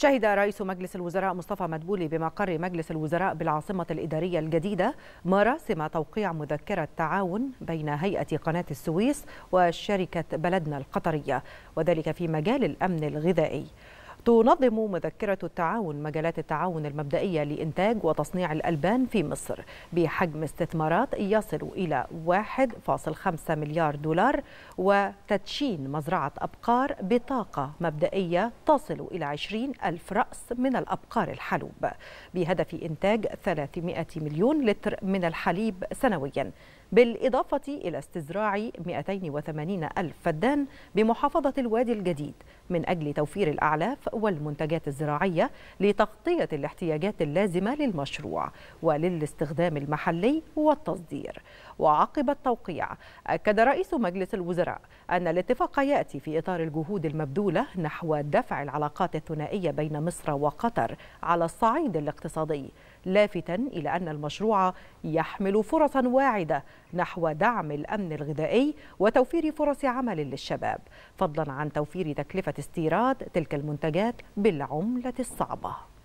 شهد رئيس مجلس الوزراء مصطفى مدبولي بمقر مجلس الوزراء بالعاصمة الإدارية الجديدة مراسم توقيع مذكرة تعاون بين هيئة قناة السويس وشركة بلدنا القطرية وذلك في مجال الأمن الغذائي تنظم مذكرة التعاون مجالات التعاون المبدئية لإنتاج وتصنيع الألبان في مصر بحجم استثمارات يصل إلى 1.5 مليار دولار وتدشين مزرعة أبقار بطاقة مبدئية تصل إلى 20 ألف رأس من الأبقار الحلوب بهدف إنتاج 300 مليون لتر من الحليب سنوياً بالإضافة إلى استزراع 280 ألف فدان بمحافظة الوادي الجديد من أجل توفير الأعلاف والمنتجات الزراعية لتغطية الاحتياجات اللازمة للمشروع وللاستخدام المحلي والتصدير وعقب التوقيع أكد رئيس مجلس الوزراء أن الاتفاق يأتي في إطار الجهود المبذولة نحو دفع العلاقات الثنائية بين مصر وقطر على الصعيد الاقتصادي لافتا إلى أن المشروع يحمل فرصا واعدة نحو دعم الأمن الغذائي وتوفير فرص عمل للشباب فضلا عن توفير تكلفة استيراد تلك المنتجات بالعملة الصعبة